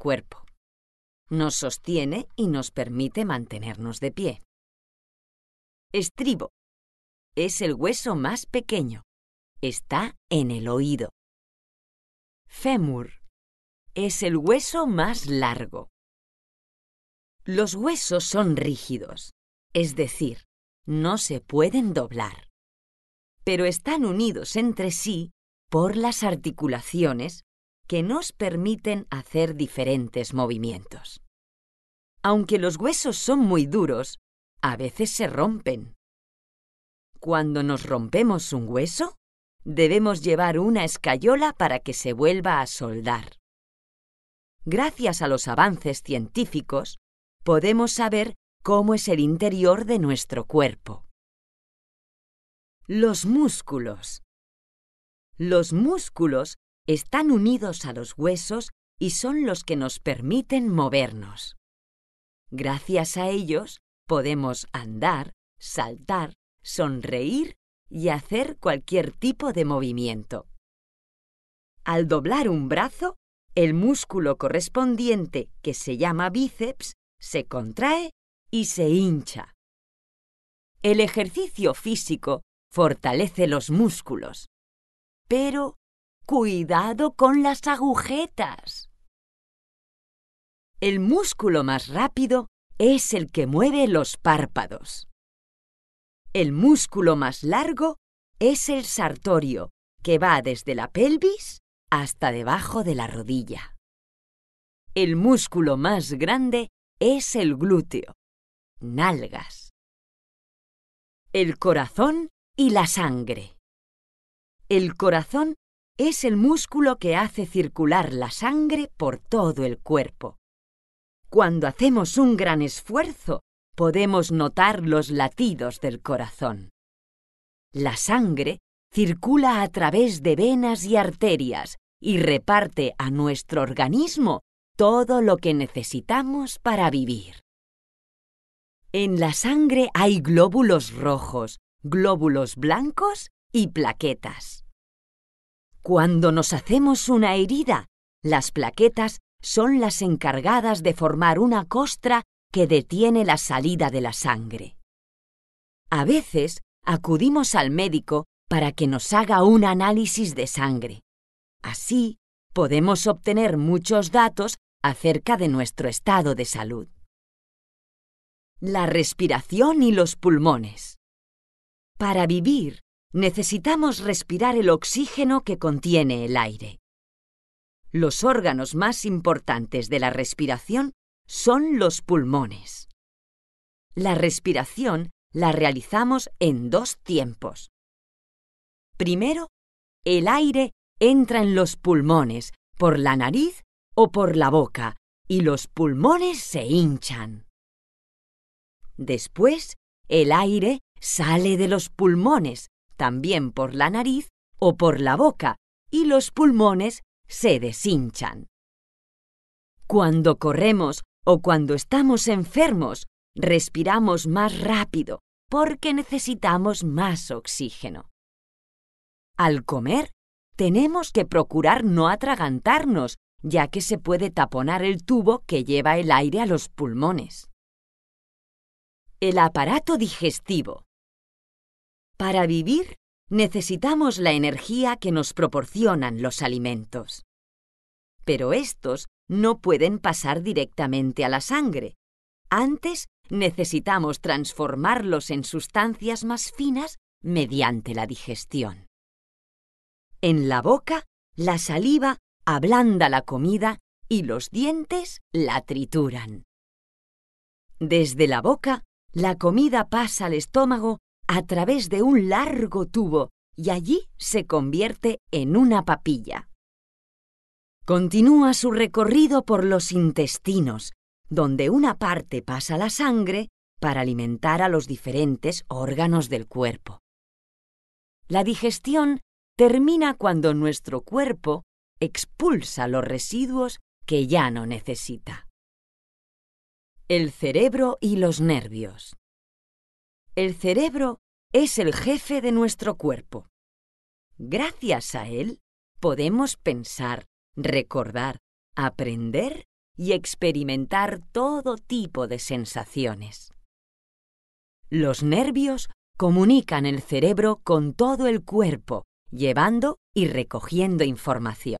cuerpo. Nos sostiene y nos permite mantenernos de pie. Estribo. Es el hueso más pequeño. Está en el oído. Fémur. Es el hueso más largo. Los huesos son rígidos, es decir, no se pueden doblar, pero están unidos entre sí por las articulaciones que nos permiten hacer diferentes movimientos. Aunque los huesos son muy duros, a veces se rompen. Cuando nos rompemos un hueso, debemos llevar una escayola para que se vuelva a soldar. Gracias a los avances científicos, podemos saber cómo es el interior de nuestro cuerpo. Los músculos. Los músculos están unidos a los huesos y son los que nos permiten movernos. Gracias a ellos podemos andar, saltar, sonreír y hacer cualquier tipo de movimiento. Al doblar un brazo, el músculo correspondiente, que se llama bíceps, se contrae y se hincha. El ejercicio físico fortalece los músculos, pero Cuidado con las agujetas. El músculo más rápido es el que mueve los párpados. El músculo más largo es el sartorio, que va desde la pelvis hasta debajo de la rodilla. El músculo más grande es el glúteo, nalgas. El corazón y la sangre. El corazón es el músculo que hace circular la sangre por todo el cuerpo. Cuando hacemos un gran esfuerzo, podemos notar los latidos del corazón. La sangre circula a través de venas y arterias y reparte a nuestro organismo todo lo que necesitamos para vivir. En la sangre hay glóbulos rojos, glóbulos blancos y plaquetas. Cuando nos hacemos una herida, las plaquetas son las encargadas de formar una costra que detiene la salida de la sangre. A veces acudimos al médico para que nos haga un análisis de sangre. Así podemos obtener muchos datos acerca de nuestro estado de salud. La respiración y los pulmones. Para vivir, necesitamos respirar el oxígeno que contiene el aire. Los órganos más importantes de la respiración son los pulmones. La respiración la realizamos en dos tiempos. Primero, el aire entra en los pulmones por la nariz o por la boca y los pulmones se hinchan. Después, el aire sale de los pulmones también por la nariz o por la boca y los pulmones se deshinchan. Cuando corremos o cuando estamos enfermos, respiramos más rápido porque necesitamos más oxígeno. Al comer, tenemos que procurar no atragantarnos, ya que se puede taponar el tubo que lleva el aire a los pulmones. El aparato digestivo para vivir necesitamos la energía que nos proporcionan los alimentos. Pero estos no pueden pasar directamente a la sangre. Antes necesitamos transformarlos en sustancias más finas mediante la digestión. En la boca, la saliva ablanda la comida y los dientes la trituran. Desde la boca, la comida pasa al estómago a través de un largo tubo y allí se convierte en una papilla. Continúa su recorrido por los intestinos, donde una parte pasa la sangre para alimentar a los diferentes órganos del cuerpo. La digestión termina cuando nuestro cuerpo expulsa los residuos que ya no necesita. El cerebro y los nervios. El cerebro es el jefe de nuestro cuerpo. Gracias a él podemos pensar, recordar, aprender y experimentar todo tipo de sensaciones. Los nervios comunican el cerebro con todo el cuerpo, llevando y recogiendo información.